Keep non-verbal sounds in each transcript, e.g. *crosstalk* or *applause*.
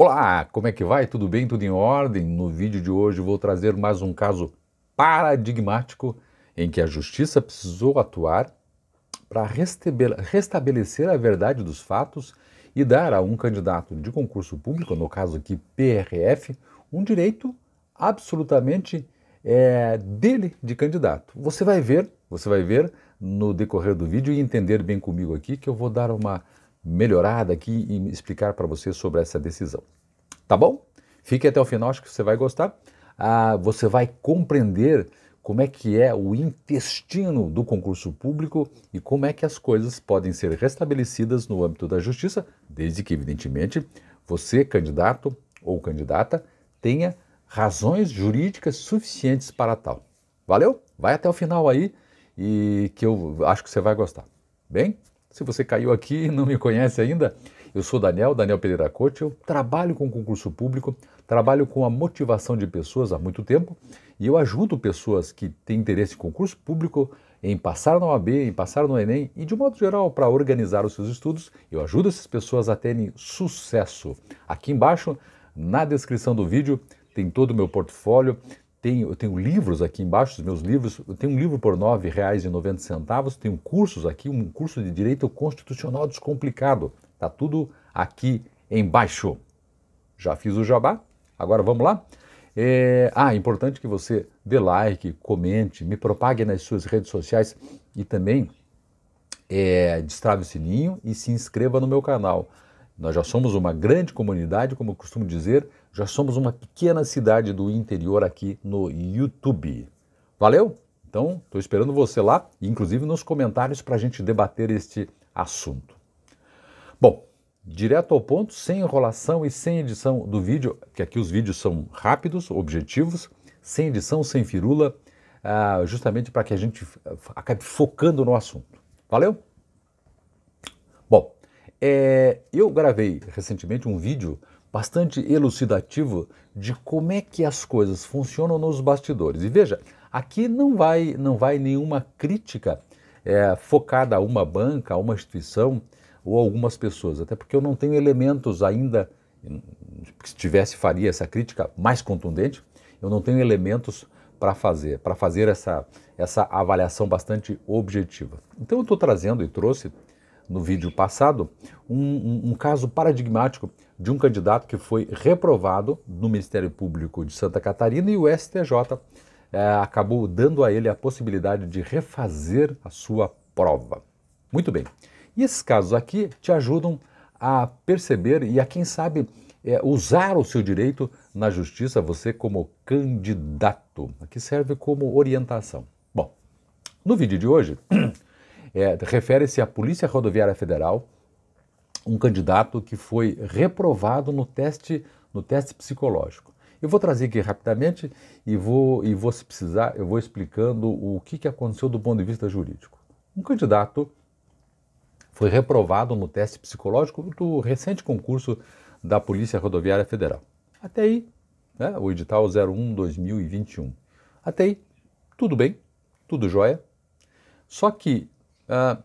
Olá, como é que vai? Tudo bem? Tudo em ordem? No vídeo de hoje vou trazer mais um caso paradigmático em que a justiça precisou atuar para restabelecer a verdade dos fatos e dar a um candidato de concurso público, no caso aqui PRF, um direito absolutamente é, dele de candidato. Você vai ver, você vai ver no decorrer do vídeo e entender bem comigo aqui que eu vou dar uma melhorada aqui e explicar para você sobre essa decisão. Tá bom? Fique até o final, acho que você vai gostar. Ah, você vai compreender como é que é o intestino do concurso público e como é que as coisas podem ser restabelecidas no âmbito da justiça, desde que, evidentemente, você, candidato ou candidata, tenha razões jurídicas suficientes para tal. Valeu? Vai até o final aí e que eu acho que você vai gostar. Bem, se você caiu aqui e não me conhece ainda, eu sou Daniel, Daniel Pereira Coach, eu trabalho com concurso público, trabalho com a motivação de pessoas há muito tempo e eu ajudo pessoas que têm interesse em concurso público em passar na OAB, em passar no Enem e, de modo geral, para organizar os seus estudos, eu ajudo essas pessoas a terem sucesso. Aqui embaixo, na descrição do vídeo, tem todo o meu portfólio, tenho, eu tenho livros aqui embaixo, os meus livros. Eu tenho um livro por R$ 9,90, tenho cursos aqui, um curso de Direito Constitucional Descomplicado. Está tudo aqui embaixo. Já fiz o jabá, agora vamos lá? É, ah, é importante que você dê like, comente, me propague nas suas redes sociais e também é, destrave o sininho e se inscreva no meu canal. Nós já somos uma grande comunidade, como eu costumo dizer, já somos uma pequena cidade do interior aqui no YouTube. Valeu? Então, estou esperando você lá, inclusive nos comentários, para a gente debater este assunto. Bom, direto ao ponto, sem enrolação e sem edição do vídeo, porque aqui os vídeos são rápidos, objetivos, sem edição, sem firula, ah, justamente para que a gente acabe focando no assunto. Valeu? Bom, é, eu gravei recentemente um vídeo bastante elucidativo de como é que as coisas funcionam nos bastidores. E veja, aqui não vai, não vai nenhuma crítica é, focada a uma banca, a uma instituição ou a algumas pessoas, até porque eu não tenho elementos ainda, se tivesse faria essa crítica mais contundente, eu não tenho elementos para fazer, para fazer essa, essa avaliação bastante objetiva. Então eu estou trazendo e trouxe no vídeo passado, um, um, caso paradigmático de um candidato que foi reprovado no Ministério Público de Santa Catarina e o STJ é, eh, acabou dando a ele a possibilidade de refazer a sua prova. Muito bem. E esses casos aqui te ajudam a perceber e a, quem sabe, é, usar o seu direito na justiça, você como candidato, que serve como orientação. Bom, no vídeo de hoje. *clears throat* é, refere-se à Polícia Rodoviária Federal, um candidato que foi reprovado no teste, no teste psicológico. Eu vou trazer aqui rapidamente e vou, e vou se precisar, eu vou explicando o que, que aconteceu do ponto de vista jurídico. Um candidato foi reprovado no teste psicológico do recente concurso da Polícia Rodoviária Federal. Até aí, né, o edital 01-2021. Até aí, tudo bem, tudo jóia. Só que ah,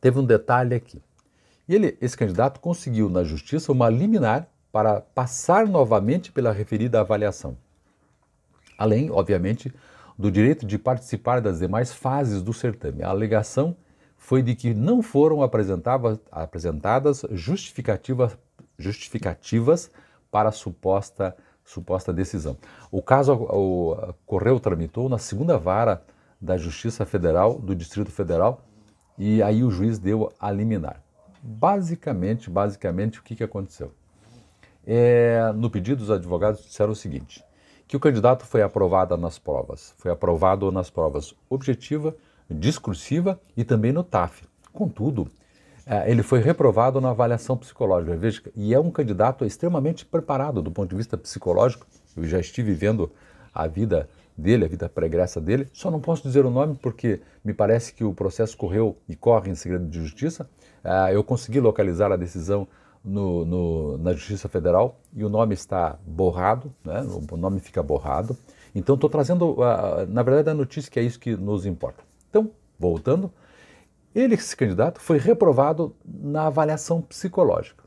teve um detalhe aqui. Ele, esse candidato conseguiu na justiça uma liminar para passar novamente pela referida avaliação. Além, obviamente, do direito de participar das demais fases do certame. A alegação foi de que não foram apresentadas justificativas, justificativas para a suposta, suposta decisão. O caso o, correu, tramitou na segunda vara da Justiça Federal, do Distrito Federal, e aí o juiz deu a liminar. Basicamente, basicamente, o que, que aconteceu? É, no pedido, os advogados disseram o seguinte, que o candidato foi aprovado nas provas, foi aprovado nas provas objetiva, discursiva e também no TAF. Contudo, é, ele foi reprovado na avaliação psicológica. Veja, e é um candidato extremamente preparado do ponto de vista psicológico. Eu já estive vendo a vida dele, a vida pregressa dele. Só não posso dizer o nome porque me parece que o processo correu e corre em segredo de justiça. Ah, eu consegui localizar a decisão no, no, na Justiça Federal e o nome está borrado, né? o nome fica borrado. Então estou trazendo, ah, na verdade, a notícia que é isso que nos importa. Então, voltando, ele, esse candidato, foi reprovado na avaliação psicológica.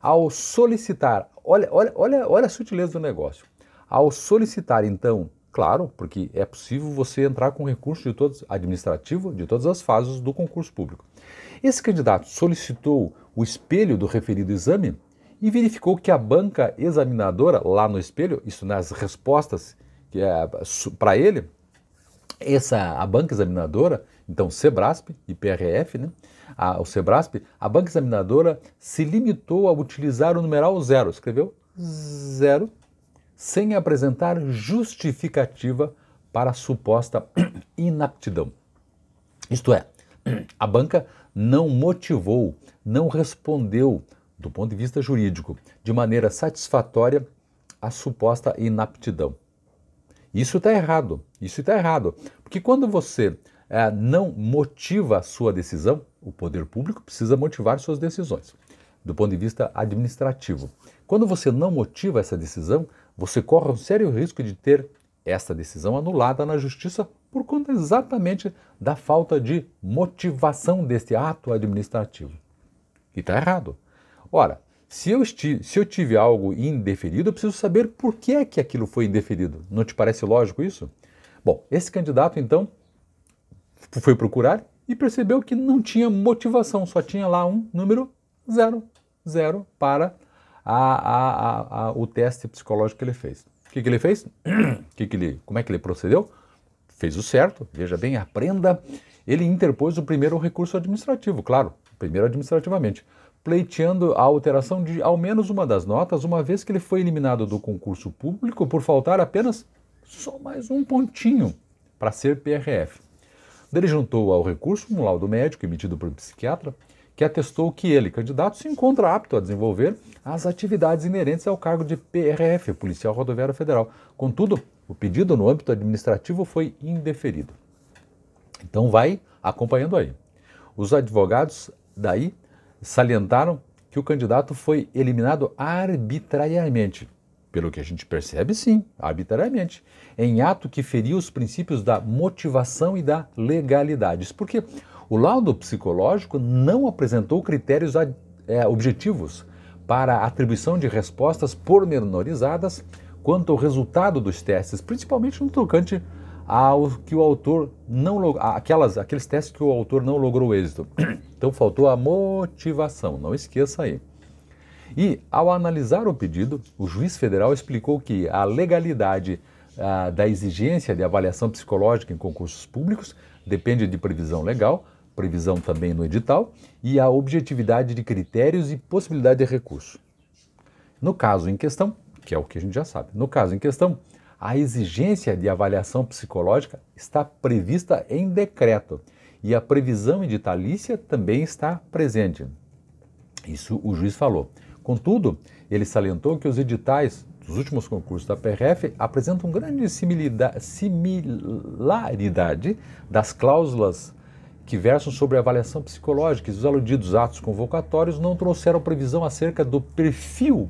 Ao solicitar, olha, olha, olha, olha a sutileza do negócio. Ao solicitar, então, Claro, porque é possível você entrar com recurso de todos, administrativo de todas as fases do concurso público. Esse candidato solicitou o espelho do referido exame e verificou que a banca examinadora, lá no espelho, isso nas respostas que é para ele, essa, a banca examinadora, então Sebrasp e PRF, né? A, o Sebrasp, a banca examinadora se limitou a utilizar o numeral zero, escreveu zero sem apresentar justificativa para a suposta *clears throat* inaptidão. Isto é, *clears throat* a banca não motivou, não respondeu, do ponto de vista jurídico, de maneira satisfatória a suposta inaptidão. Isso está errado, isso está errado, porque quando você é, não motiva a sua decisão, o poder público precisa motivar suas decisões do ponto de vista administrativo. Quando você não motiva essa decisão, você corre um sério risco de ter essa decisão anulada na justiça por conta exatamente da falta de motivação deste ato administrativo. E está errado. Ora, se eu, se eu tive algo indeferido, eu preciso saber por que é que aquilo foi indeferido. Não te parece lógico isso? Bom, esse candidato então foi procurar e percebeu que não tinha motivação, só tinha lá um número Zero. Zero para a, a, a, o teste psicológico que ele fez. O que, que ele fez? *clears throat* que que ele, como é que ele procedeu? Fez o certo, veja bem, aprenda. Ele interpôs o primeiro recurso administrativo, claro, primeiro administrativamente, pleiteando a alteração de ao menos uma das notas, uma vez que ele foi eliminado do concurso público por faltar apenas só mais um pontinho para ser PRF. Ele juntou ao recurso um laudo médico emitido por um psiquiatra que atestou que ele, candidato, se encontra apto a desenvolver as atividades inerentes ao cargo de PRF, Policial Rodoviário Federal. Contudo, o pedido no âmbito administrativo foi indeferido. Então vai acompanhando aí. Os advogados daí salientaram que o candidato foi eliminado arbitrariamente. Pelo que a gente percebe, sim, arbitrariamente, em ato que feriu os princípios da motivação e da legalidade. Porque o laudo psicológico não apresentou critérios é, objetivos para atribuição de respostas pormenorizadas quanto ao resultado dos testes, principalmente no tocante ao que o autor não aquelas aqueles testes que o autor não logrou êxito. *clears throat* Então faltou a motivação, não esqueça aí. E ao analisar o pedido, o juiz federal explicou que a legalidade ah, da exigência de avaliação psicológica em concursos públicos depende de previsão legal, previsão também no edital, e a objetividade de critérios e possibilidade de recurso. No caso em questão, que é o que a gente já sabe, no caso em questão, a exigência de avaliação psicológica está prevista em decreto e a previsão editalícia também está presente. Isso o juiz falou. Contudo, ele salientou que os editais dos últimos concursos da PRF apresentam grande similaridade das cláusulas que versam sobre avaliação psicológica e os aludidos atos convocatórios não trouxeram previsão acerca do perfil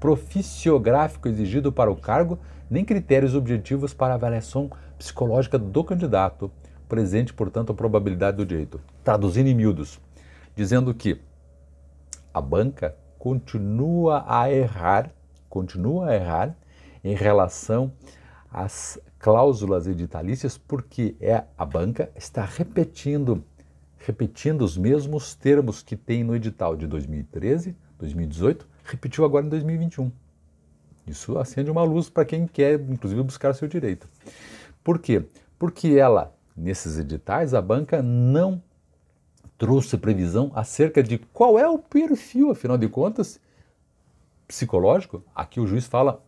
proficiográfico exigido para o cargo, nem critérios objetivos para avaliação psicológica do candidato, presente, portanto, a probabilidade do direito. Traduzindo em miúdos, dizendo que a banca continua a errar, continua a errar em relação às cláusulas editalícias porque é a banca está repetindo repetindo os mesmos termos que tem no edital de 2013, 2018, repetiu agora em 2021. Isso acende uma luz para quem quer, inclusive, buscar seu direito. Por quê? Porque ela, nesses editais, a banca não trouxe previsão acerca de qual é o perfil, afinal de contas, psicológico. Aqui o juiz fala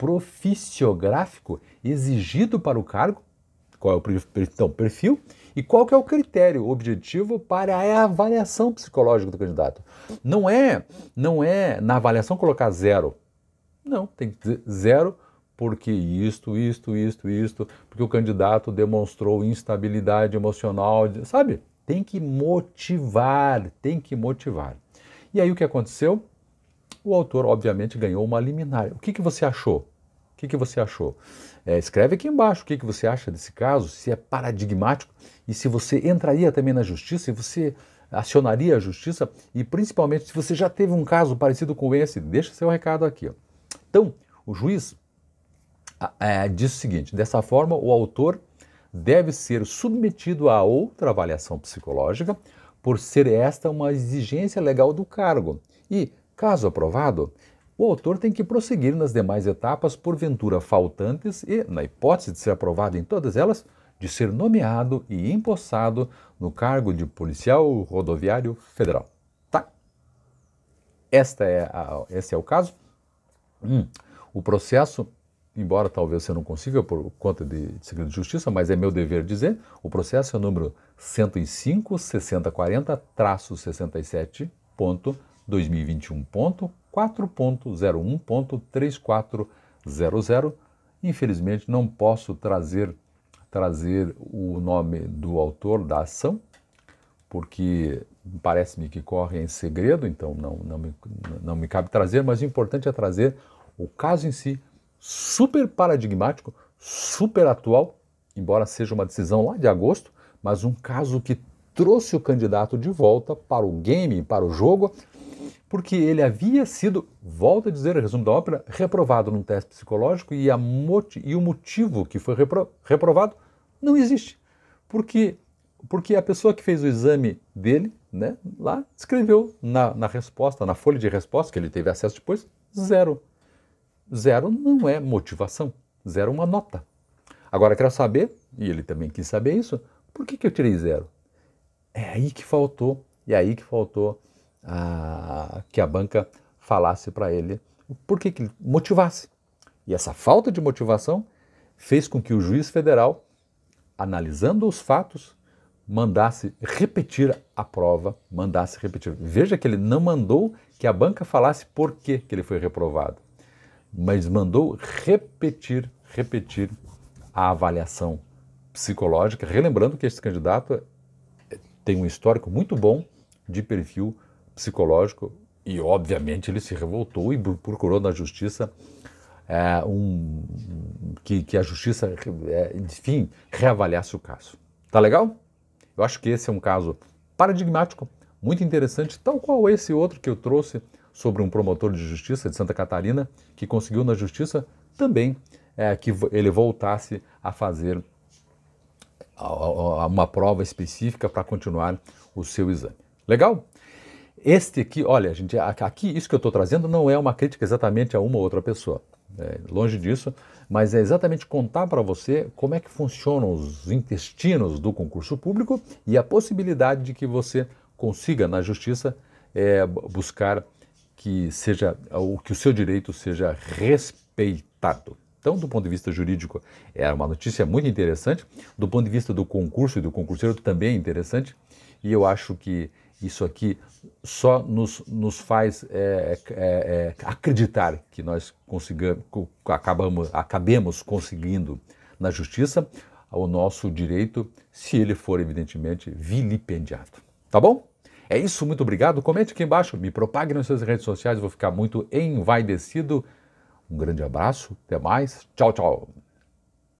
proficiográfico exigido para o cargo, qual é o então, perfil, e qual que é o critério objetivo para a avaliação psicológica do candidato. Não é, não é na avaliação colocar zero. Não, tem que zero porque isto, isto, isto, isto, porque o candidato demonstrou instabilidade emocional, sabe? Tem que motivar, tem que motivar. E aí o que aconteceu? o autor, obviamente, ganhou uma liminar. O que, que você achou? O que, que você achou? É, escreve aqui embaixo o que, que você acha desse caso, se é paradigmático e se você entraria também na justiça e você acionaria a justiça e principalmente se você já teve um caso parecido com esse, deixa seu recado aqui. Ó. Então, o juiz é, diz o seguinte: dessa forma, o autor deve ser submetido a outra avaliação psicológica, por ser esta uma exigência legal do cargo. E Caso aprovado, o autor tem que prosseguir nas demais etapas, porventura faltantes, e, na hipótese de ser aprovado em todas elas, de ser nomeado e empossado no cargo de policial rodoviário federal. Tá? Esta é a, esse é o caso. Hum, o processo, embora talvez eu não consiga por conta de, segredo de justiça, mas é meu dever dizer, o processo é o número 105 6040 67. 2021.4.01.3400. Infelizmente, não posso trazer, trazer o nome do autor da ação, porque parece-me que corre em segredo, então não, não, me, não me cabe trazer, mas o importante é trazer o caso em si, super paradigmático, super atual, embora seja uma decisão lá de agosto, mas um caso que trouxe o candidato de volta para o game, para o jogo, porque ele havia sido, volto a dizer, resumo da ópera, reprovado num teste psicológico e, e o motivo que foi repro reprovado não existe. Porque, porque a pessoa que fez o exame dele, né, lá, escreveu na, na resposta, na folha de resposta, que ele teve acesso depois, zero. Zero não é motivação, zero é uma nota. Agora, quero saber, e ele também quis saber isso, por que, que eu tirei zero? É aí que faltou, e é aí que faltou a, que a banca falasse para ele por que, que ele motivasse. E essa falta de motivação fez com que o juiz federal, analisando os fatos, mandasse repetir a prova, mandasse repetir. Veja que ele não mandou que a banca falasse por que, que ele foi reprovado, mas mandou repetir, repetir a avaliação psicológica, relembrando que esse candidato eh, tem um histórico muito bom de perfil psicológico e, obviamente, ele se revoltou e procurou na justiça é, um, que, que, a justiça, é, enfim, reavaliasse o caso. Tá legal? Eu acho que esse é um caso paradigmático, muito interessante, tal qual esse outro que eu trouxe sobre um promotor de justiça de Santa Catarina que conseguiu na justiça também é, que ele voltasse a fazer uma prova específica para continuar o seu exame. Legal? Este aqui, olha, gente, aqui isso que eu estou trazendo não é uma crítica exatamente a uma ou outra pessoa, é longe disso, mas é exatamente contar para você como é que funcionam os intestinos do concurso público e a possibilidade de que você consiga na justiça é, buscar que seja o que o seu direito seja respeitado. Então, do ponto de vista jurídico, é uma notícia muito interessante. Do ponto de vista do concurso e do concurseiro também é interessante. E eu acho que isso aqui só nos, nos faz é, é, é acreditar que nós consigamos, acabamos, acabemos conseguindo na justiça o nosso direito, se ele for, evidentemente, vilipendiado. Tá bom? É isso, muito obrigado. Comente aqui embaixo, me propague nas suas redes sociais, vou ficar muito envaidecido. Um grande abraço, até mais. Tchau, tchau.